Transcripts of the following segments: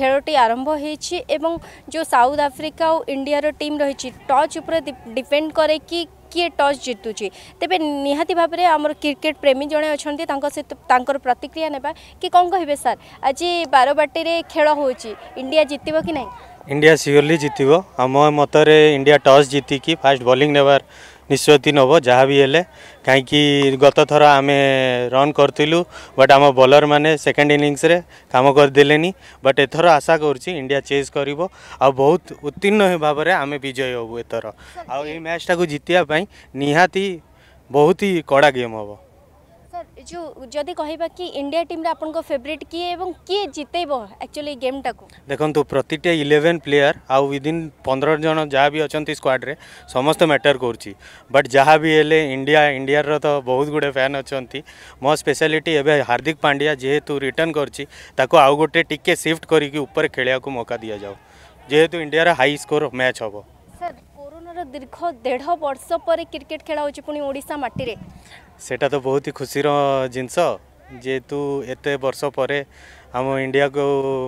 ଖେଳଟି ଆରମ୍ଭ ହେଇଛି ଏବଂ ଯେଉଁ ସାଉଥ ଆଫ୍ରିକା ଆଉ ଇଣ୍ଡିଆର ଟିମ୍ ରହିଛି ଟଚ୍ ଉପରେ ଡିପେଣ୍ଡ କରେ କି କିଏ ଟସ୍ ଜିତୁଛି ତେବେ ନିହାତି ଭାବରେ ଆମର କ୍ରିକେଟ୍ ପ୍ରେମୀ ଜଣେ ଅଛନ୍ତି ତାଙ୍କ ସହିତ ତାଙ୍କର ପ୍ରତିକ୍ରିୟା ନେବା କି କ'ଣ କହିବେ ସାର୍ ଆଜି ବାରବାଟୀରେ ଖେଳ ହେଉଛି ଇଣ୍ଡିଆ ଜିତିବ କି ନାହିଁ ଇଣ୍ଡିଆ ସିଓରଲି ଜିତିବ ଆମ ମତରେ ଇଣ୍ଡିଆ ଟସ୍ ଜିତିକି ଫାଷ୍ଟ ବୋଲିଂ ନେବାର ନିଷ୍ପତ୍ତି ନେବ ଯାହା ବି ହେଲେ କାହିଁକି ଗତଥର ଆମେ ରନ୍ କରିଥିଲୁ ବଟ୍ ଆମ ବୋଲର୍ମାନେ ସେକେଣ୍ଡ ଇନିଂସରେ କାମ କରିଦେଲେନି ବଟ୍ ଏଥର ଆଶା କରୁଛି ଇଣ୍ଡିଆ ଚେସ୍ କରିବ ଆଉ ବହୁତ ଉତ୍ତୀର୍ଣ୍ଣ ଭାବରେ ଆମେ ବିଜୟ ହେବୁ ଏଥର ଆଉ ଏଇ ମ୍ୟାଚ୍ଟାକୁ ଜିତିବା ପାଇଁ ନିହାତି ବହୁତ ହି କଡ଼ା ଗେମ୍ ହେବ जो जदि कह कि इंडिया टीम रे फेवरेट किए एवं किए जित एक्चुअली गेम टाको देखंतु प्रति इलेवेन प्लेयर आउ विदिन पंद्रह जन जहाँ भी अच्छा स्क्वाड्रे समस्त मैटर कर बट जहाँ भी हेले इंडिया इंडिया रो तो बहुत गुडे फैन अच्छा मो स्पेशलीटी एवं हार्दिक पांड्या जेहेतु रिटर्न करछि आउ गोटे टिके सिफ्ट करके ऊपर खेलिया मौका दि जाऊ जेहेतु इंडिया हाई स्कोर मैच हबो দীর্ঘ দেড় বর্ষ পরে ক্রিকেট খেলা হচ্ছে পুঁ ওড়শা মাটিরে সেটা তো বহুত খুশির জিনিস যেহেতু এত বর্ষ পরে আম ইন্ডিয়াকে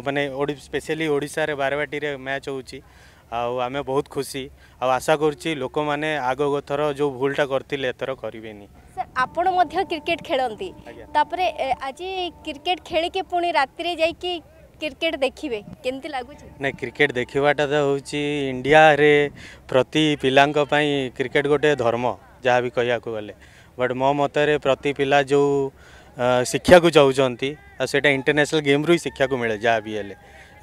মানে স্পেশালি ওড়শার বারবাটিরে ম্যাচ হচ্ছে ଆଉ ଆମେ ବହୁତ ଖୁସି ଆଉ ଆଶା କରୁଛି ଲୋକମାନେ ଆଗ ଥର ଯେଉଁ ଭୁଲଟା କରିଥିଲେ ଏଥର କରିବେନି ଆପଣ ମଧ୍ୟ କ୍ରିକେଟ୍ ଖେଳନ୍ତି ତାପରେ ଆଜି କ୍ରିକେଟ୍ ଖେଳିକି ପୁଣି ରାତିରେ ଯାଇକି क्रिकेट देखिए केमती लागुच ने क्रिकेट देखाटा तो हूँ इंडिया रे प्रति पिलांग क्रिकेट गोटे धर्म जहाँ भी कह बट मो मतरे प्रति पिला जो शिक्षा को जाउचंती आ सेटा इंटरनेशनल गेम रुई शिक्षा को मिले जहाँ भी हेले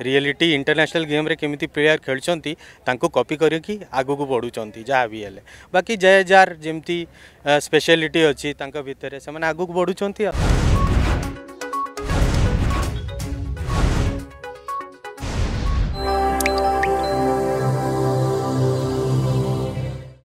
रियलिटी इंटरनेशनाल गेम रे प्लेयर खेलचंती कपी करियो बाकी जय जार जमी स्पेशलिटी अच्छी भितर से माने आगु